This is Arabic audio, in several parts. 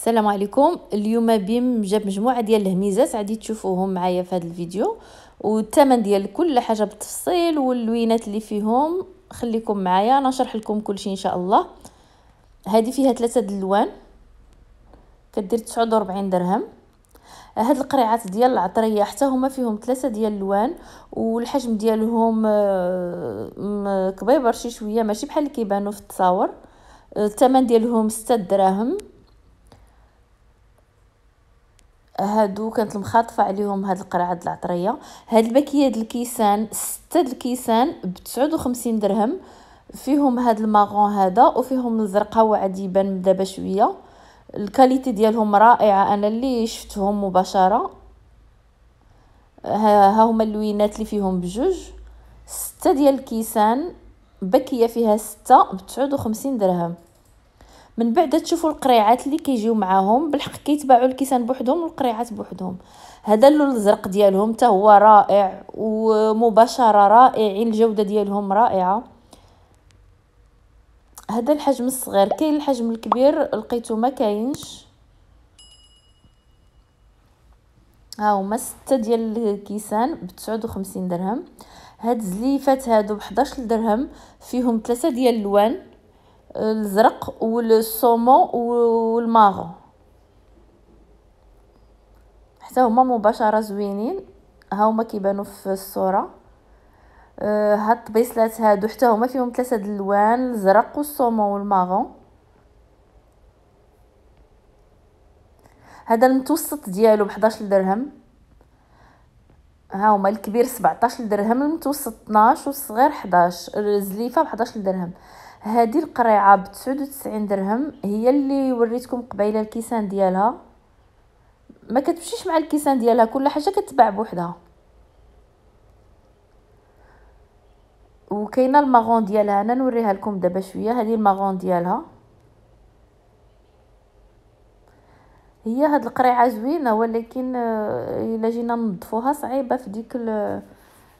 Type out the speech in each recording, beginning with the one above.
السلام عليكم اليوم بيم جاب مجموعه ديال الهميزات غادي تشوفوهم معايا في هذا الفيديو والثمن ديال كل حاجه بالتفصيل واللوينات اللي فيهم خليكم معايا انا نشرح لكم كل شيء ان شاء الله هذه فيها ثلاثه الالوان كدير 49 درهم هاد القريعات ديال العطريه حتى هما فيهم ثلاثه ديال الالوان والحجم ديالهم آه، كبيبر شي شويه ماشي بحال اللي كيبانوا في التصاور آه، الثمن ديالهم 6 دراهم هادو كانت المخاطفه عليهم هاد القرعه العطريه هاد الباكيه د الكيسان سته د الكيسان بتسعود وخمسين درهم فيهم هاد الماغون هذا وفيهم الزرقاء عادي يبان دابا شويه الكاليتي ديالهم رائعه انا اللي شفتهم مباشره ها, ها هما اللوينات اللي فيهم بجوج سته ديال الكيسان بكيه فيها سته بتسعود وخمسين درهم من بعد تشوفوا القريعات اللي كيجيو معاهم بالحق كيتباعوا الكيسان بوحدهم والقريعات بوحدهم هذا اللون الزرق ديالهم حتى هو رائع ومباشره رائعين الجوده ديالهم رائعه هذا الحجم الصغير كاين الحجم الكبير لقيته ما كاينش ها هما ستة ديال الكيسان بتسعود 59 درهم هاد الزليفات هادو ب 11 درهم فيهم ثلاثة ديال الوان الزرق والصومون والماغو حتى هما مباشره زوينين ها هما كيبانوا في الصوره أه، ها الطبيصلات هادو حتى هما فيهم ثلاثه د الالوان الزرق والصومون والماغون هذا المتوسط ديالو ب 11 درهم ها هما الكبير 17 درهم المتوسط 12 والصغير 11 الزليفه ب 11 درهم هذه القريعه ب 99 درهم هي اللي وريتكم قبيله الكيسان ديالها ما كتمشيش مع الكيسان ديالها كل حاجه كتباع بوحدها وكاينه الماغون ديالها انا نوريها لكم دابا شويه هذه الماغون ديالها هي هاد القريعه زوينه ولكن آه، الا جينا ننظفوها صعيبه في ديك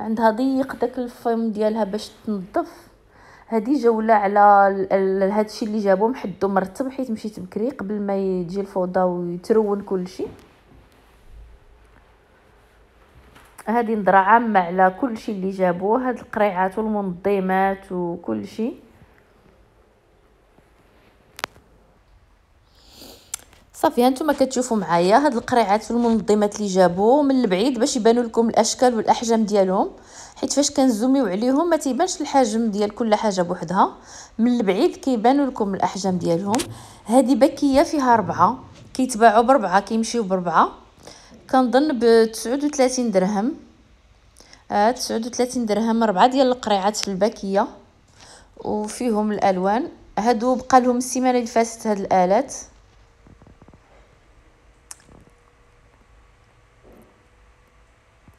عندها ضيق داك الفم ديالها باش تنظف هذه جوله على هادشي اللي جابو محدو مرتب حيت مشيت بكري قبل ما تجي الفوضى ويترون كلشي هذه نظره عامه على كلشي اللي جابوه هاد القريعات والمنظمات وكلشي صافي هانتوما كتشوفوا معايا هاد القريعات والمنظمات اللي جابوه من البعيد باش يبانوا لكم الاشكال والاحجام ديالهم حيت فاش كنزوميو عليهم ما تيبانش الحجم ديال كل حاجه بوحدها من البعيد كيبانوا لكم الاحجام ديالهم هذه بكيه فيها ربعه كيتباعوا بربعه كيمشيو بربعه كنظن ب 39 درهم آه 39 درهم ربعه ديال القريعات في البكيه وفيهم الالوان هادو بقى لهم السيمانه اللي فاتت هاد الالات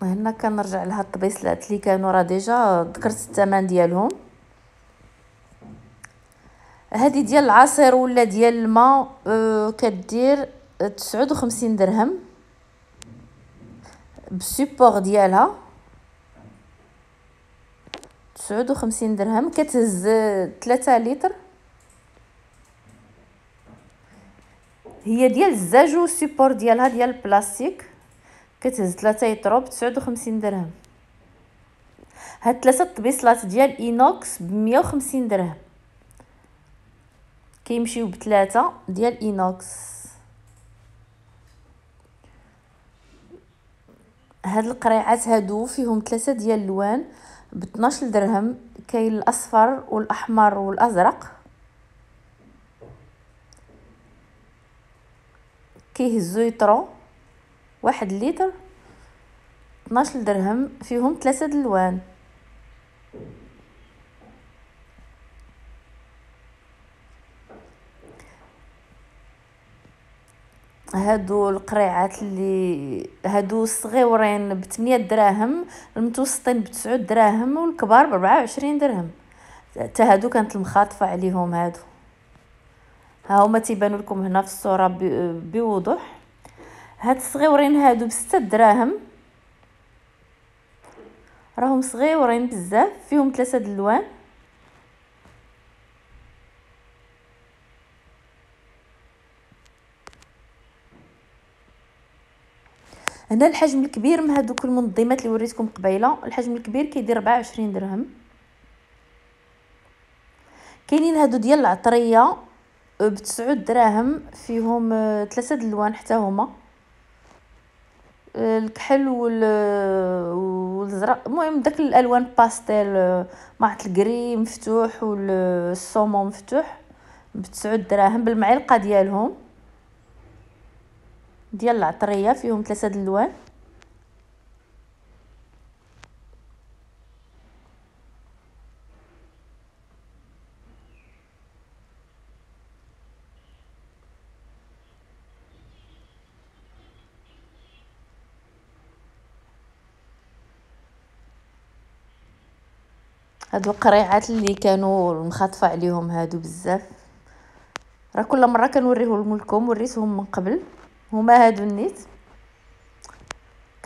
هنا كنرجع لهاد الطبيصلات اللي كانوا راه ديجا ذكرت الثمن ديالهم هذه ديال العصير ولا ديال الماء أه كدير 59 درهم بالسيبور ديالها 59 درهم كتهز 3 لتر هي ديال الزاج والسيبور ديالها ديال البلاستيك كتهز ثلاثة يطرو ب 59 درهم هاد ثلاثة طبيصلات ديال اينوكس ب 150 درهم كيمشيو بثلاثة ديال اينوكس هاد القريعات هادو فيهم ثلاثة ديال اللوان ب 12 درهم كاين الاصفر والاحمر والازرق كيهزو يطرو واحد لتر 12 درهم فيهم ثلاثة دلوان هادو القريعات اللي هادو صغيورين ب 8 دراهم المتوسطين ب 9 دراهم والكبار ب 24 درهم حتى هادو كانت المخاطفه عليهم هادو ها هما تيبانوا لكم هنا في الصوره بوضوح هاد الصغيورين هادو بستة دراهم راهم صغيورين بزاف فيهم ثلاثة د هنا الحجم الكبير من هادوك المنظمات اللي وريتكم قبيله الحجم الكبير كيدير 24 درهم كاينين هادو ديال العطريه ب دراهم فيهم آه، ثلاثه د حتى هما الكحل والزرق المهم داك الالوان باستيل آه، مع الكري مفتوح والصومون مفتوح بتسعود دراهم بالمعلقه ديالهم ديال العطريه فيهم ثلاثه د الالوان هاد القريعات اللي كانوا مخاطفه عليهم هادو بزاف راه كل مره كنوريه لكم وريتهم من قبل هما هادو النيت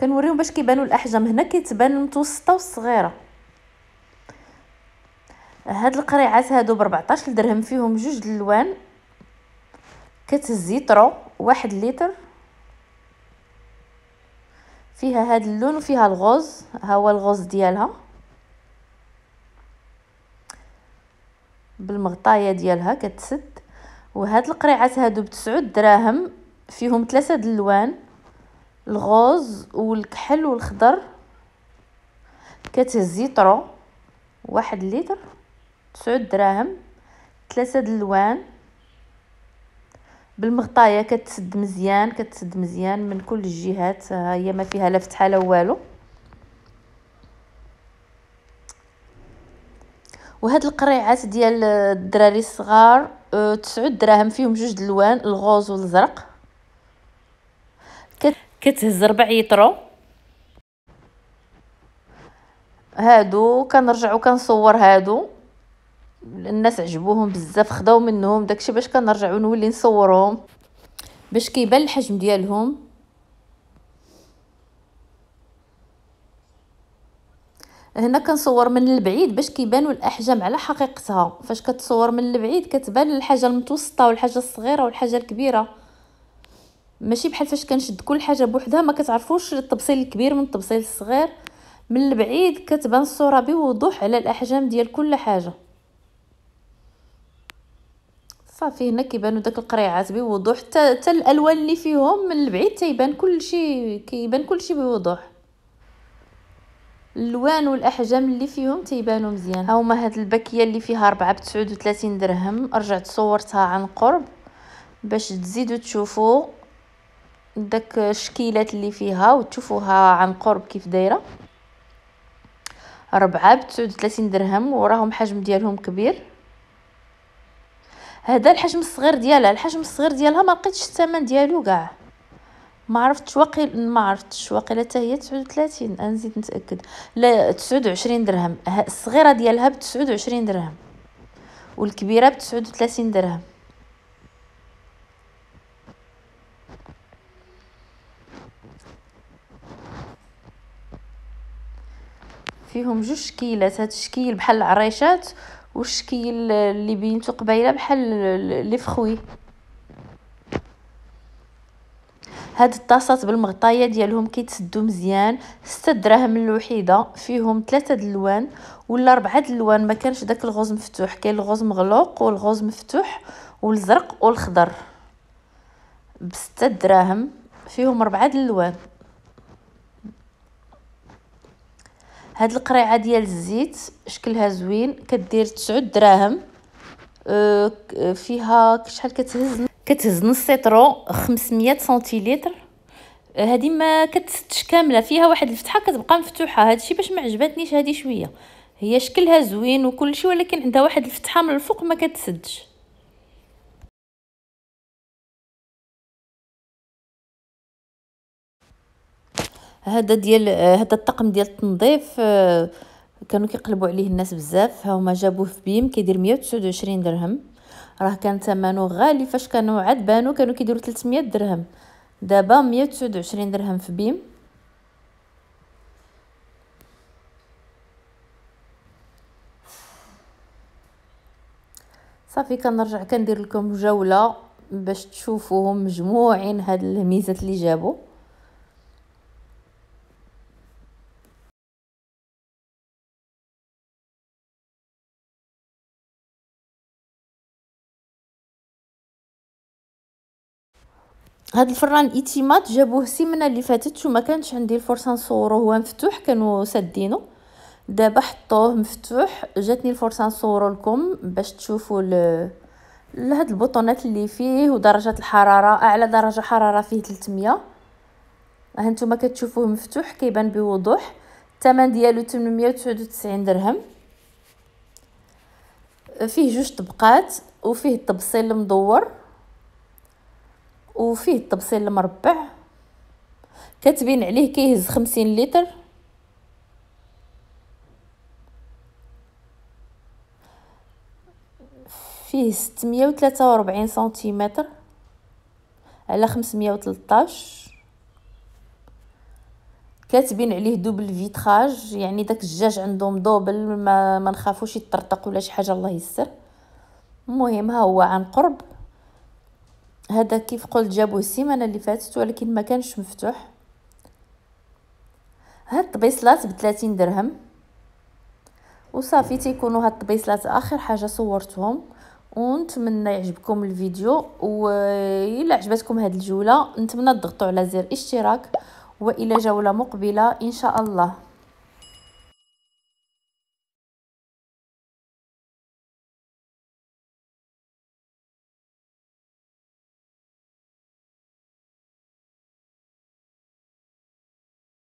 كنوريهم باش كيبانوا الاحجام هنا كيتبان المتوسطه والصغيره هاد القريعات هادو ب 14 درهم فيهم جوج الالوان كتهزي طرو واحد لتر فيها هاد اللون وفيها الغوز ها هو الغوز ديالها بالمغطايه ديالها كتسد وهاد القريعات هادو بتسعود دراهم فيهم ثلاثه د اللوان الغوز والكحل والخضر كتهزي طرو واحد لتر تسعود دراهم ثلاثه د اللوان بالمغطايه كتسد مزيان كتسد مزيان من كل الجهات ها هي ما فيها لا فتحه لا والو وهاد القريعات ديال الدراري الصغار آه، تسعود دراهم فيهم جوج دلوان الغوز والزرق كتهز ربع يطرو هادو كنرجعو كنصور هادو الناس عجبوهم بزاف خداو منهم داكشي باش كنرجعو نولي نصورهم باش كيبان الحجم ديالهم هنا كنصور من البعيد باش كيبانوا الاحجام على حقيقتها فاش كتصور من البعيد كتبان الحاجه المتوسطه والحاجه الصغيره والحاجه الكبيره ماشي بحال فاش كنشد كل حاجه بوحدها ما كتعرفوش التبصيل الكبير من التبصيل الصغير من البعيد كتبان الصوره بوضوح على الاحجام ديال كل حاجه صافي هنا كيبانوا داك القريعات بوضوح حتى الالوان اللي فيهم من البعيد تيبان كلشي كيبان كلشي بوضوح الالوان والاحجام اللي فيهم تيبانوا مزيان ها هما هاد الباكيه اللي فيها 4 ب 39 درهم رجعت صورتها عن قرب باش تزيدوا تشوفوا داك الشكيلات اللي فيها وتشوفوها عن قرب كيف دايره ربعة بتسعود 39 درهم وراهم حجم ديالهم كبير هذا الحجم الصغير ديالها الحجم الصغير ديالها ما لقيتش الثمن ديالو كاع ما عرفتش واقيلا ما عرفتش واقيلا حتى هي 39 نزيد نتاكد لا 29 درهم الصغيره ديالها ب 29 درهم والكبيره ب 39 درهم فيهم جوج شكيلات هاد الشكيل بحال العريشات والشكيل اللي بينتو قبيله بحال لي فخوي هاد الطاسات بالمغطايه ديالهم كيتسدو مزيان 6 دراهم الوحيده فيهم 3 د اللوان ولا 4 د اللوان ما كانش داك الغوز مفتوح كاين الغوز مغلوق والغوز مفتوح والزرق والخضر ب 6 دراهم فيهم 4 د اللوان هاد القريعه ديال الزيت شكلها زوين كدير 9 دراهم أه، فيها شحال كتهز كتهز نص سيترو 500 سنتيلتر هادي ما كتستش كامله فيها واحد الفتحه كتبقى مفتوحه هادشي باش ما عجبتنيش هادي شويه هي شكلها زوين وكلشي ولكن عندها واحد الفتحه من الفوق ما كتسدش هذا ديال هذا الطقم ديال التنظيف آه، كانوا كيقلبوا عليه الناس بزاف ها هما جابوه في بيم كيدير 129 درهم راه كان ثمنه غالي فاش كانوا عاد بانو كانوا كيديروا 300 درهم دابا 129 درهم في بيم صافي كنرجع كندير لكم جوله باش تشوفوهم مجموعين هاد الميزات اللي جابوا هاد الفران ايتيمات جابوه السيمانه اللي فاتت وما كانش عندي الفرصه نصوره هو مفتوح كانوا سدينه دابا حطوه مفتوح جاتني الفرصه نصوره لكم باش تشوفوا لهاد البطونات اللي فيه ودرجه الحراره اعلى درجه حراره فيه 300 ها نتوما كتشوفوه مفتوح كيبان بوضوح الثمن ديالو 899 درهم فيه جوج طبقات وفيه الطبسيل المدور وفيه الطبسيل المربع كاتبين عليه كيهز خمسين لتر فيه ستمية وتلاتة وربعين سنتيمتر على خمسمية وتلتاش كاتبين عليه دوبل فيتراج يعني داك الجاج عندهم دوبل ما, ما نخافوش يطرطق ولا شي حاجه الله يستر المهم ها هو عن قرب هذا كيف قلت جابوه السيمانه اللي فاتت ولكن ما كانش مفتوح هاد الطبيصلات بثلاثين درهم وصافي تيكونوا هاد الطبيصلات اخر حاجه صورتهم ونتمنى يعجبكم الفيديو وإلا عجبتكم هاد الجولة نتمنى تضغطوا على زر اشتراك وإلى جولة مقبلة إن شاء الله